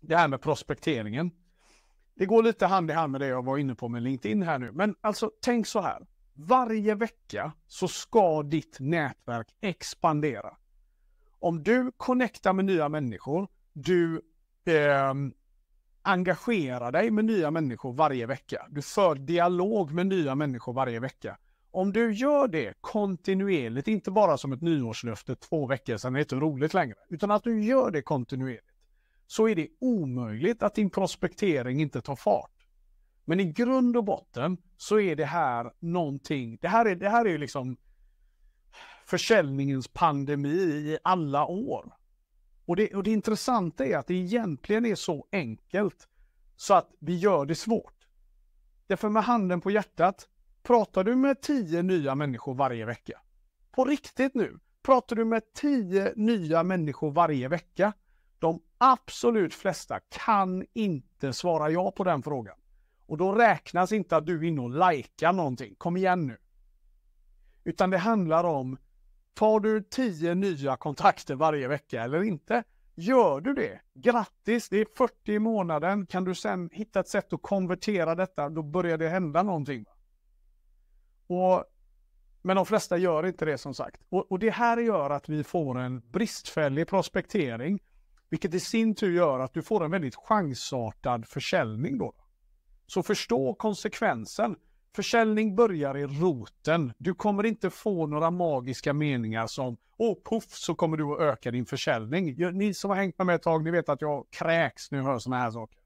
det här med prospekteringen. Det går lite hand i hand med det jag var inne på med LinkedIn här nu. Men alltså tänk så här. Varje vecka så ska ditt nätverk expandera. Om du connectar med nya människor, du eh, engagerar dig med nya människor varje vecka. Du för dialog med nya människor varje vecka. Om du gör det kontinuerligt, inte bara som ett nyårslöfte två veckor sedan, det är inte roligt längre, utan att du gör det kontinuerligt så är det omöjligt att din prospektering inte tar fart. Men i grund och botten så är det här någonting, det här är, det här är liksom försäljningens pandemi i alla år. Och det, och det intressanta är att det egentligen är så enkelt så att vi gör det svårt. Därför med handen på hjärtat, pratar du med tio nya människor varje vecka, på riktigt nu, pratar du med tio nya människor varje vecka, de absolut flesta kan inte svara ja på den frågan. Och då räknas inte att du är inne och likar någonting. Kom igen nu. Utan det handlar om, tar du 10 nya kontakter varje vecka eller inte? Gör du det? Grattis, det är 40 i månaden. Kan du sen hitta ett sätt att konvertera detta, då börjar det hända någonting. Och, men de flesta gör inte det som sagt. Och, och det här gör att vi får en bristfällig prospektering vilket i sin tur gör att du får en väldigt chansartad försäljning då. Så förstå konsekvensen. Försäljning börjar i roten. Du kommer inte få några magiska meningar som åh oh, puff så kommer du att öka din försäljning. Ni som har hängt med mig ett tag, ni vet att jag kräks när jag hör sådana här saker.